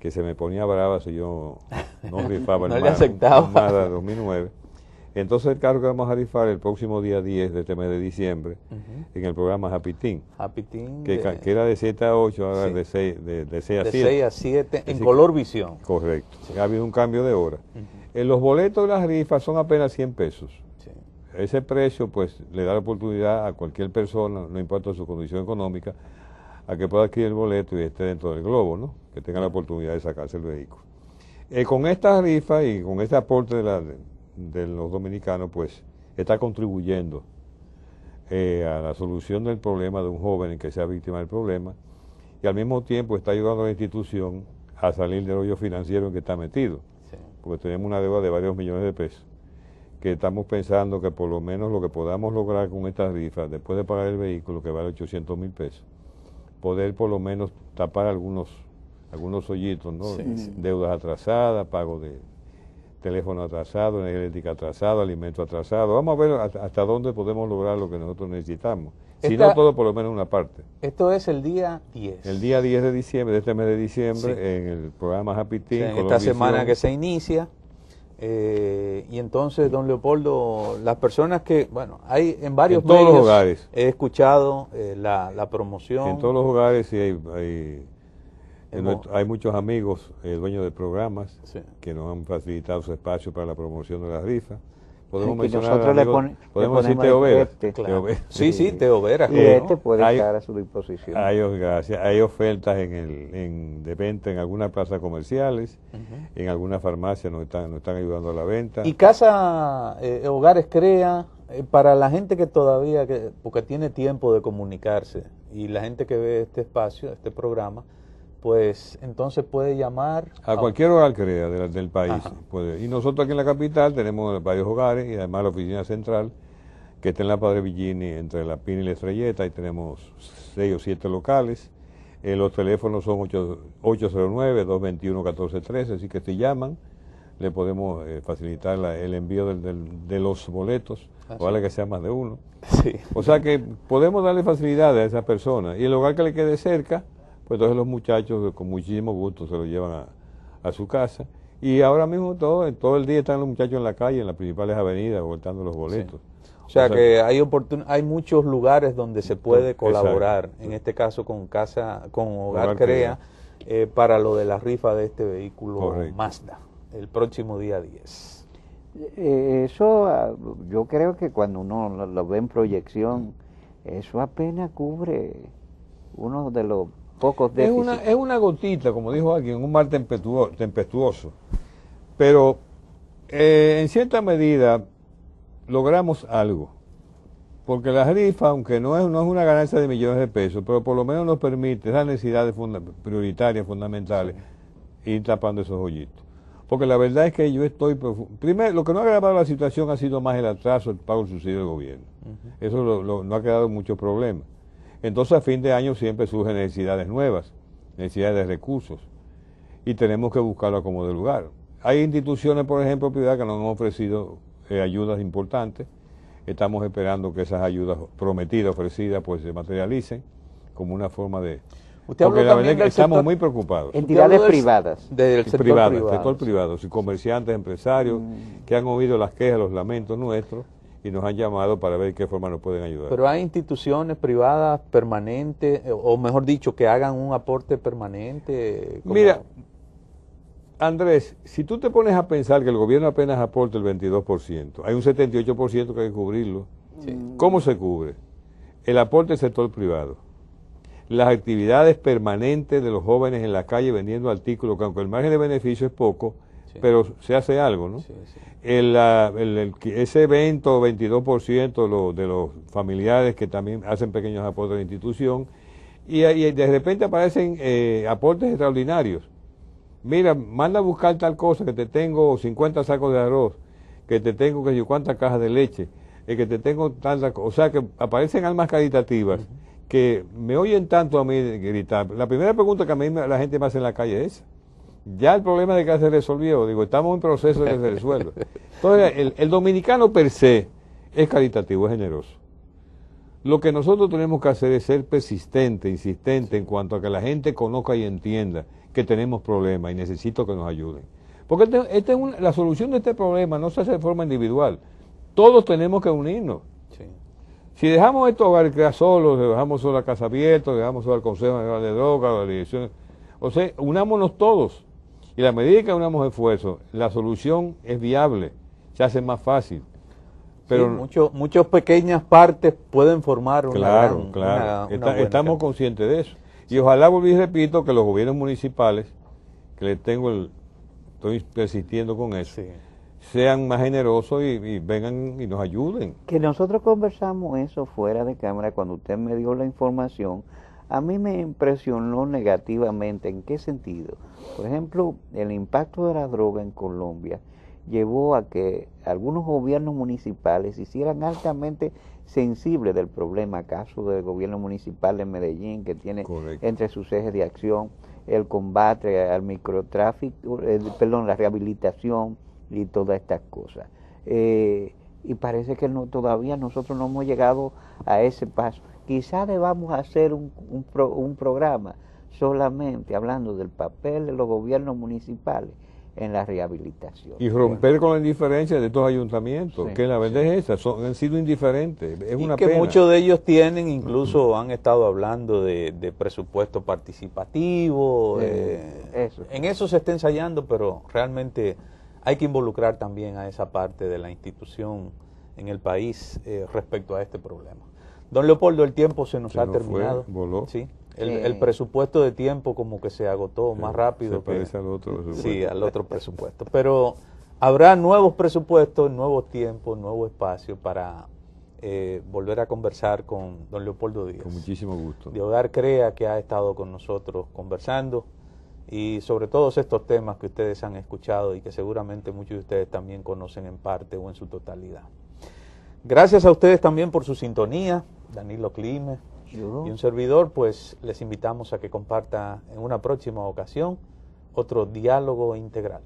que se me ponía brava si yo no rifaba no el, aceptaba. 2009. Entonces el carro que vamos a rifar el próximo día 10 de este mes de diciembre en el programa Happy Team. Happy Team que, era de 7 a 8, ahora sí. de, 6, de, a de 7. De 6 a 7 en color visión. Correcto. Ha habido un cambio de hora. Eh, los boletos de las rifas son apenas 100 pesos. Ese precio pues le da la oportunidad a cualquier persona, no importa su condición económica, a que pueda adquirir el boleto y esté dentro del globo, ¿no? Que tenga la oportunidad de sacarse el vehículo. Eh, con esta rifa y con este aporte de, los dominicanos, pues está contribuyendo eh, a la solución del problema de un joven en que sea víctima del problema y al mismo tiempo está ayudando a la institución a salir del hoyo financiero en que está metido, porque tenemos una deuda de varios millones de pesos que estamos pensando que por lo menos lo que podamos lograr con esta rifas, después de pagar el vehículo que vale 800 mil pesos, poder por lo menos tapar algunos algunos hoyitos, ¿no? Deudas atrasadas, pago de teléfono atrasado, energética atrasada, alimento atrasado. Vamos a ver hasta, dónde podemos lograr lo que nosotros necesitamos. si no todo, por lo menos una parte. Esto es el día 10. El día 10 de diciembre, de este mes de diciembre, en el programa Happy esta semana que se inicia. Eh, y entonces, don Leopoldo, las personas que, bueno, hay en varios todos los hogares. he escuchado eh, la, promoción. En todos los hogares sí hay, hay, hay muchos amigos, eh, dueños de programas, que nos han facilitado su espacio para la promoción de las rifas. Podemos nosotros le, podemos decir Teovera. Este. Sí, sí, Teovera. Y, este puede estar a su disposición. Hay, ofertas en el, en, de venta en algunas plazas comerciales, en algunas farmacias nos están, nos están ayudando a la venta. ¿Y Casa eh, Hogares Crea, eh, para la gente que todavía, que, porque tiene tiempo de comunicarse, y la gente que ve este espacio, este programa, pues entonces puede llamar... A, cualquier hogar que del país. Y nosotros aquí en la capital tenemos varios hogares y además la oficina central que está en la Padre Villini entre la PIN y la Estrelleta y tenemos seis o siete locales. Eh, los teléfonos son 809-221-1413, así que si llaman le podemos eh, facilitar el envío de los boletos, vale que sea más de uno. Sí. O sea que podemos darle facilidad a esas personas y el hogar que le quede cerca pues entonces los muchachos con muchísimo gusto se lo llevan a, su casa. Y ahora mismo todo, todo el día están los muchachos en la calle, en las principales avenidas, voltando los boletos. O, sea que hay hay muchos lugares donde se puede colaborar, en este caso con casa, con Hogar, Crea, eh, para lo de la rifa de este vehículo Mazda, el próximo día 10. Eh, eso ah, yo creo que cuando uno lo ve en proyección, eso apenas cubre uno de los es una, es una gotita, como dijo alguien, un mar tempestuoso. tempestuoso. Pero eh, en cierta medida logramos algo. Porque la rifa, aunque no es, no es una ganancia de millones de pesos, pero por lo menos nos permite esas necesidades prioritarias, fundamentales, ir tapando esos hoyitos. Porque la verdad es que yo estoy... Primero, lo que no ha agravado la situación ha sido más el atraso, el pago del subsidio del gobierno. Eso no ha quedado muchos problemas. Entonces a fin de año siempre surgen necesidades nuevas, necesidades de recursos, y tenemos que buscarlo como de lugar. Hay instituciones, por ejemplo, privadas que nos han ofrecido eh, ayudas importantes, estamos esperando que esas ayudas prometidas, ofrecidas, pues se materialicen como una forma de... Porque la verdad que estamos muy preocupados. Entidades privadas. Del sector privado, sector privado, comerciantes, empresarios, mm. que han oído las quejas, los lamentos nuestros y nos han llamado para ver qué forma nos pueden ayudar. Pero hay instituciones privadas permanentes, o mejor dicho, que hagan un aporte permanente. Mira, Andrés, si tú te pones a pensar que el gobierno apenas aporta el 22%, hay un 78% que hay que cubrirlo. ¿Cómo se cubre? El aporte del sector privado. Las actividades permanentes de los jóvenes en la calle vendiendo artículos, que aunque el margen de beneficio es poco, pero se hace algo, ¿no? El, ese evento, 22% de los familiares que también hacen pequeños aportes a la institución y, y de repente aparecen eh, aportes extraordinarios. Mira, manda a buscar tal cosa, que te tengo 50 sacos de arroz, que te tengo que yo cuántas cajas de leche, eh, que te tengo tantas O sea, que aparecen almas caritativas que me oyen tanto a mí gritar. La primera pregunta que a mí la gente me hace en la calle es ya el problema de que se resolvió, digo, estamos en proceso de que se resuelva. Entonces, el, dominicano per se es caritativo, es generoso. Lo que nosotros tenemos que hacer es ser persistente, insistente en cuanto a que la gente conozca y entienda que tenemos problemas y necesito que nos ayuden. Porque este, este la solución de este problema no se hace de forma individual. Todos tenemos que unirnos. Si dejamos esto a crear solos, dejamos solo la casa abierta, dejamos solo al Consejo General de Drogas, la dirección. O sea, unámonos todos. Y la medida que unamos esfuerzos, la solución es viable, se hace más fácil. Pero sí, mucho, muchas pequeñas partes pueden formar una. Claro, claro. estamos conscientes de eso. Y ojalá volví y repito que los gobiernos municipales, que le tengo el. Estoy persistiendo con eso. sean más generosos y, vengan y nos ayuden. Que nosotros conversamos eso fuera de cámara cuando usted me dio la información a mí me impresionó negativamente. ¿En qué sentido? Por ejemplo, el impacto de la droga en Colombia llevó a que algunos gobiernos municipales hicieran altamente sensibles del problema, caso del gobierno municipal de Medellín, que tiene entre sus ejes de acción el combate al microtráfico, perdón, la rehabilitación y todas estas cosas. Eh, y parece que todavía nosotros no hemos llegado a ese paso. Quizá debamos hacer un, programa solamente hablando del papel de los gobiernos municipales en la rehabilitación. Y romper con la indiferencia de estos ayuntamientos, que la verdad es esa, han sido indiferentes. Es una que muchos de ellos tienen, incluso han estado hablando de, presupuesto participativo. Eh, en eso se está ensayando, pero realmente hay que involucrar también a esa parte de la institución en el país eh, respecto a este problema. Don Leopoldo, el tiempo se nos ha terminado. Sí. El, presupuesto de tiempo como que se agotó más rápido. que, otro presupuesto. Sí, al otro presupuesto. Pero habrá nuevos presupuestos, nuevos tiempos, nuevo espacio para eh, volver a conversar con don Leopoldo Díaz. Con muchísimo gusto. De Hogar Crea, que ha estado con nosotros conversando y sobre todos estos temas que ustedes han escuchado y que seguramente muchos de ustedes también conocen en parte o en su totalidad. Gracias a ustedes también por su sintonía. Danilo Clime y un servidor, pues les invitamos a que comparta en una próxima ocasión otro diálogo integral.